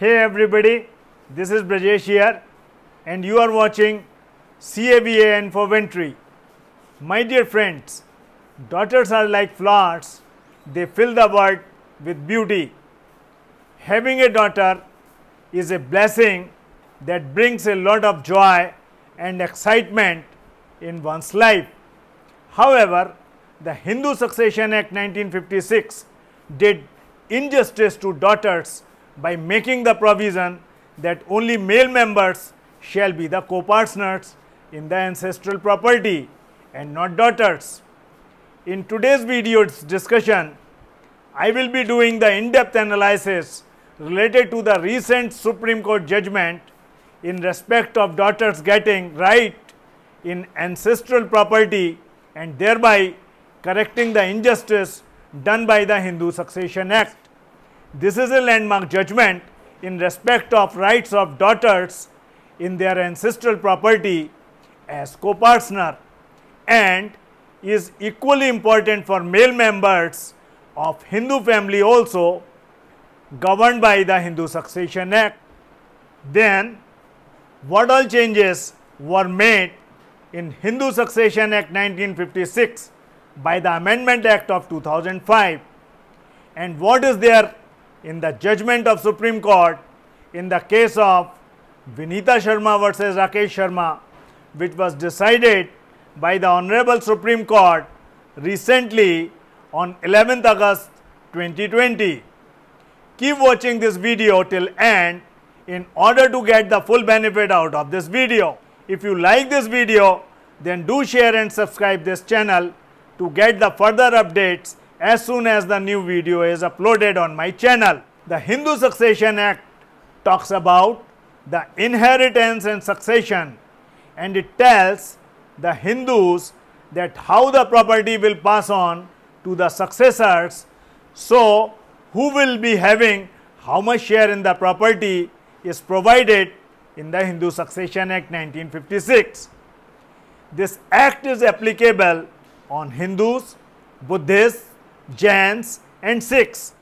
Hey everybody, this is Brajesh here and you are watching CABAN for Ventry. My dear friends, daughters are like flowers, they fill the world with beauty. Having a daughter is a blessing that brings a lot of joy and excitement in one's life. However, the Hindu Succession Act 1956 did injustice to daughters by making the provision that only male members shall be the co-partners in the ancestral property and not daughters. In today's video's discussion, I will be doing the in-depth analysis related to the recent Supreme Court judgment in respect of daughters getting right in ancestral property and thereby correcting the injustice done by the Hindu Succession Act. This is a landmark judgment in respect of rights of daughters in their ancestral property as co-partner and is equally important for male members of Hindu family also governed by the Hindu Succession Act. Then what all changes were made in Hindu Succession Act 1956 by the Amendment Act of 2005 and what is their in the judgment of Supreme Court in the case of Vinita Sharma versus Rakesh Sharma which was decided by the Honorable Supreme Court recently on 11th August 2020. Keep watching this video till end in order to get the full benefit out of this video. If you like this video, then do share and subscribe this channel to get the further updates as soon as the new video is uploaded on my channel. The Hindu Succession Act talks about the inheritance and succession and it tells the Hindus that how the property will pass on to the successors. So, who will be having how much share in the property is provided in the Hindu Succession Act 1956. This act is applicable on Hindus, Buddhists, Jans, and 6.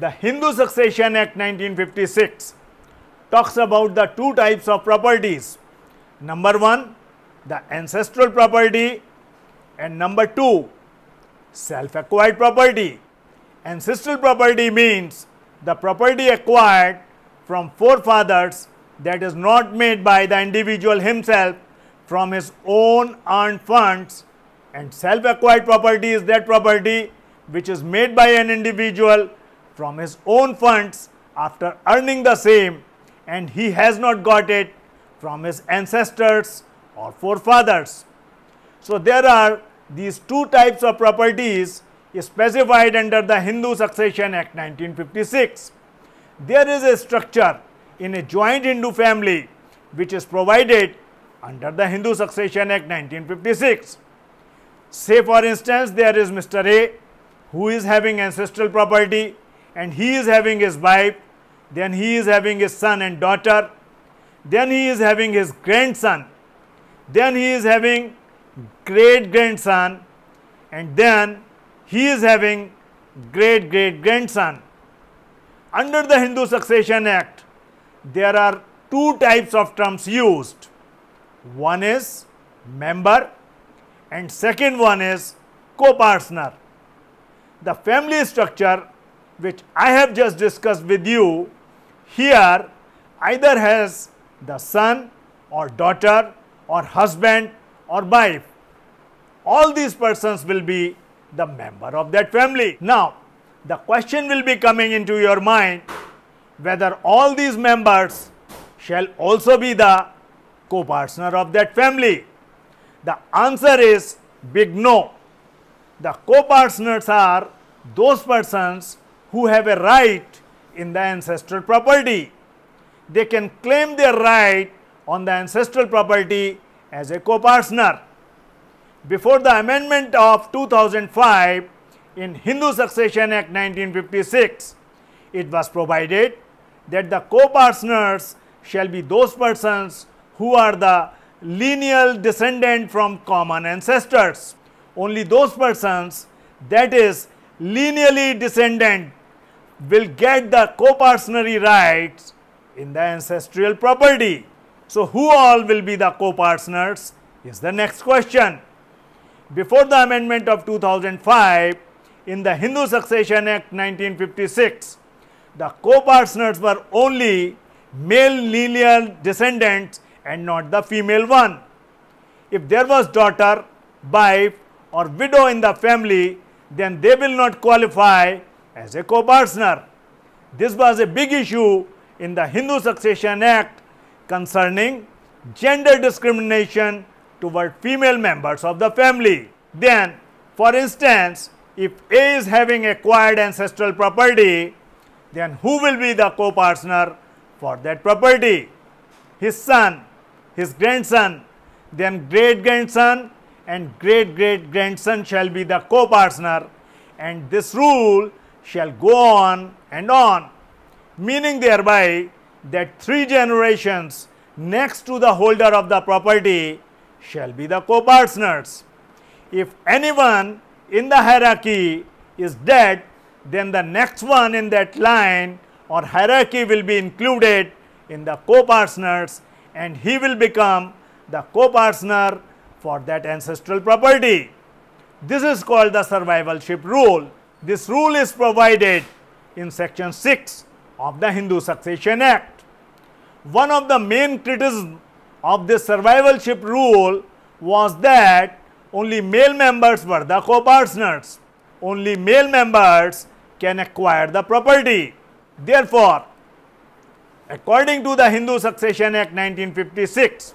The Hindu Succession Act 1956 talks about the two types of properties. Number 1, the ancestral property and number 2, self-acquired property. Ancestral property means the property acquired from forefathers that is not made by the individual himself from his own earned funds and self-acquired property is that property which is made by an individual from his own funds after earning the same and he has not got it from his ancestors or forefathers. So, there are these two types of properties specified under the Hindu Succession Act 1956. There is a structure in a joint Hindu family which is provided under the Hindu Succession Act 1956. Say for instance, there is Mr. A who is having ancestral property and he is having his wife, then he is having his son and daughter, then he is having his grandson, then he is having great grandson, and then he is having great great grandson. Under the Hindu Succession Act, there are two types of terms used. One is member and second one is co-partner the family structure which I have just discussed with you here either has the son or daughter or husband or wife. All these persons will be the member of that family. Now, the question will be coming into your mind whether all these members shall also be the co-partner of that family. The answer is big no. The co-partners are those persons who have a right in the ancestral property. They can claim their right on the ancestral property as a co-partner. Before the amendment of 2005 in Hindu Succession Act 1956, it was provided that the co-partners shall be those persons who are the lineal descendant from common ancestors only those persons that is lineally descendant will get the co rights in the ancestral property. So, who all will be the co-partners is the next question. Before the amendment of 2005, in the Hindu Succession Act 1956, the co-partners were only male lineal descendants and not the female one. If there was daughter, wife or widow in the family, then they will not qualify as a co-partner. This was a big issue in the Hindu Succession Act concerning gender discrimination toward female members of the family. Then, for instance, if A is having acquired ancestral property, then who will be the co-partner for that property? His son, his grandson, then great-grandson and great great grandson shall be the co partner, and this rule shall go on and on, meaning thereby that three generations next to the holder of the property shall be the co partners. If anyone in the hierarchy is dead, then the next one in that line or hierarchy will be included in the co partners and he will become the co partner for that ancestral property. This is called the survivalship rule. This rule is provided in section 6 of the Hindu Succession Act. One of the main criticisms of this survivalship rule was that only male members were the co-partners. Only male members can acquire the property. Therefore, according to the Hindu Succession Act 1956,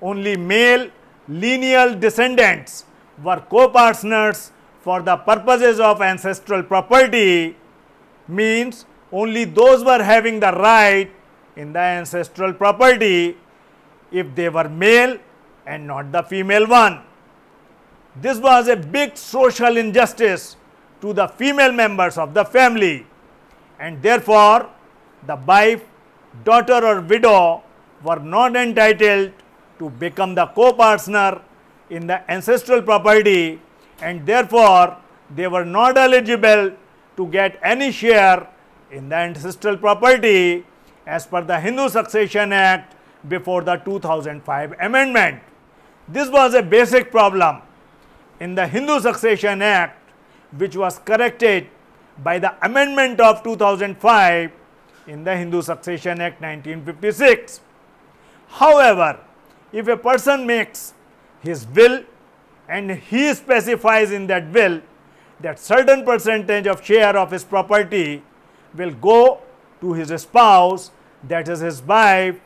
only male lineal descendants were co-partners for the purposes of ancestral property means only those were having the right in the ancestral property if they were male and not the female one. This was a big social injustice to the female members of the family and therefore the wife, daughter or widow were not entitled to become the co-partner in the ancestral property and therefore they were not eligible to get any share in the ancestral property as per the Hindu Succession Act before the 2005 amendment. This was a basic problem in the Hindu Succession Act which was corrected by the amendment of 2005 in the Hindu Succession Act 1956. However, if a person makes his will and he specifies in that will that certain percentage of share of his property will go to his spouse that is his wife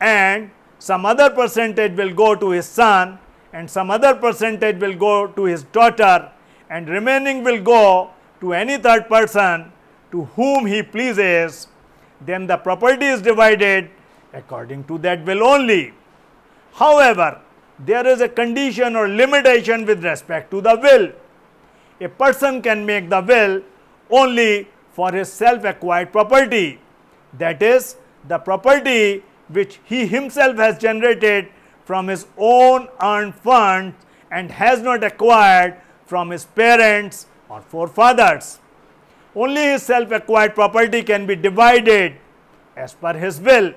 and some other percentage will go to his son and some other percentage will go to his daughter and remaining will go to any third person to whom he pleases then the property is divided according to that will only However, there is a condition or limitation with respect to the will. A person can make the will only for his self acquired property, that is, the property which he himself has generated from his own earned funds and has not acquired from his parents or forefathers. Only his self acquired property can be divided as per his will,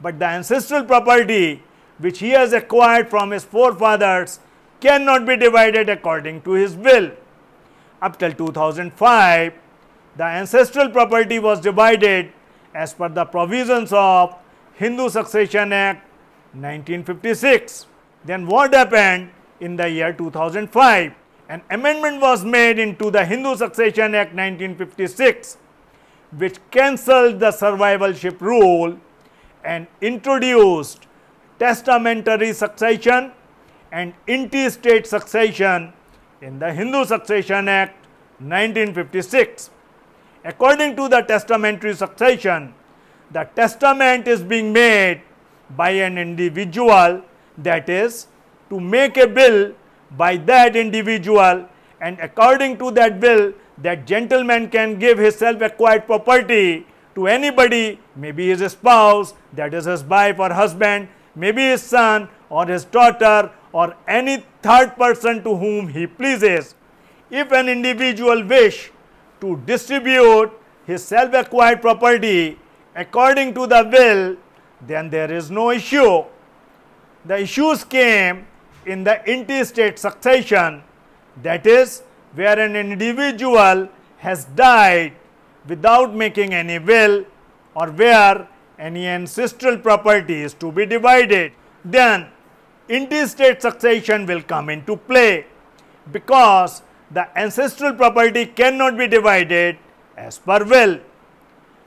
but the ancestral property which he has acquired from his forefathers cannot be divided according to his will. Up till 2005, the ancestral property was divided as per the provisions of Hindu Succession Act 1956. Then what happened in the year 2005? An amendment was made into the Hindu Succession Act 1956 which cancelled the survivalship rule and introduced testamentary succession and interstate succession in the Hindu Succession Act 1956. According to the testamentary succession, the testament is being made by an individual that is to make a will by that individual and according to that will that gentleman can give his self-acquired property to anybody, maybe his spouse, that is his wife or husband, maybe his son or his daughter or any third person to whom he pleases. If an individual wish to distribute his self-acquired property according to the will, then there is no issue. The issues came in the interstate succession, that is, where an individual has died without making any will or where any ancestral property is to be divided, then interstate succession will come into play because the ancestral property cannot be divided as per will.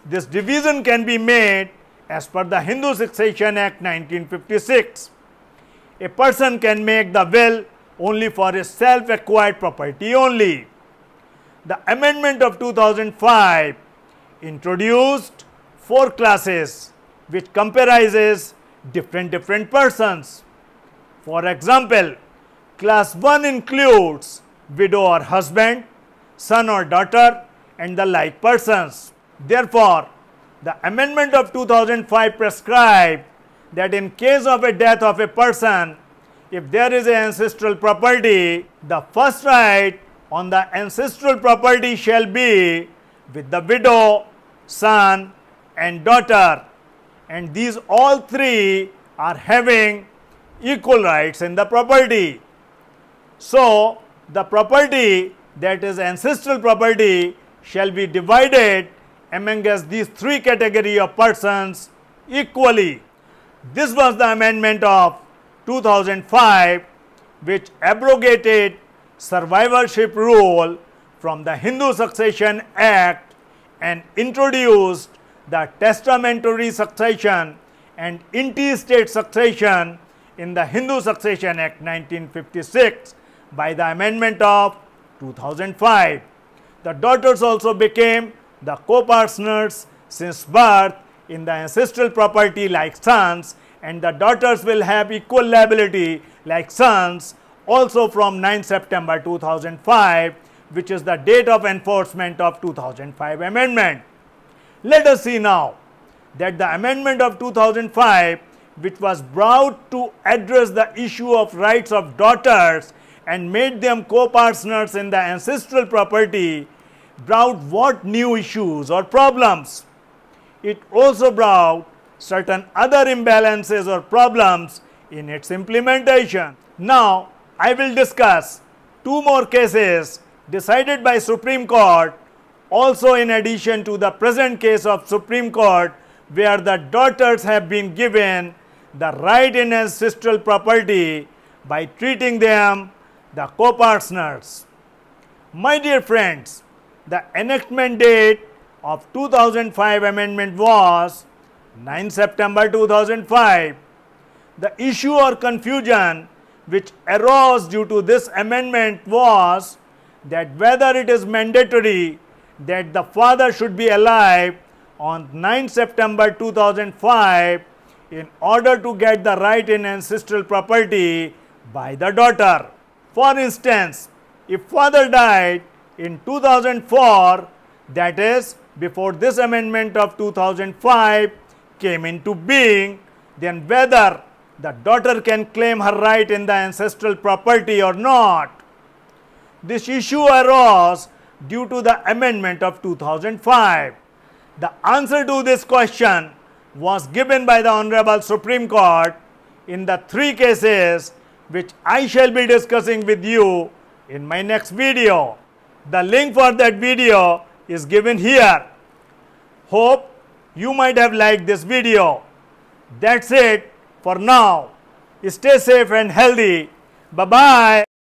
This division can be made as per the Hindu Succession Act 1956. A person can make the will only for his self-acquired property only. The amendment of 2005 introduced four classes which comprises different different persons. For example, class 1 includes widow or husband, son or daughter and the like persons. Therefore, the amendment of 2005 prescribed that in case of a death of a person, if there is ancestral property, the first right on the ancestral property shall be with the widow, son and daughter and these all three are having equal rights in the property. So, the property that is ancestral property shall be divided among us these three category of persons equally. This was the amendment of 2005 which abrogated survivorship rule from the Hindu Succession Act and introduced the testamentary succession and interstate succession in the Hindu Succession Act 1956 by the amendment of 2005. The daughters also became the co-partners since birth in the ancestral property like sons and the daughters will have equal liability like sons also from 9 September 2005 which is the date of enforcement of 2005 amendment. Let us see now that the amendment of 2005 which was brought to address the issue of rights of daughters and made them co-partners in the ancestral property brought what new issues or problems? It also brought certain other imbalances or problems in its implementation. Now, I will discuss two more cases decided by Supreme Court also in addition to the present case of Supreme Court where the daughters have been given the right in ancestral property by treating them the co-partners. My dear friends, the enactment date of 2005 amendment was 9 September 2005. The issue or confusion which arose due to this amendment was that whether it is mandatory that the father should be alive on 9 September 2005 in order to get the right in ancestral property by the daughter. For instance, if father died in 2004, that is before this amendment of 2005 came into being, then whether the daughter can claim her right in the ancestral property or not. This issue arose due to the amendment of 2005. The answer to this question was given by the Honorable Supreme Court in the three cases which I shall be discussing with you in my next video. The link for that video is given here. Hope you might have liked this video. That's it for now. Stay safe and healthy. Bye-bye.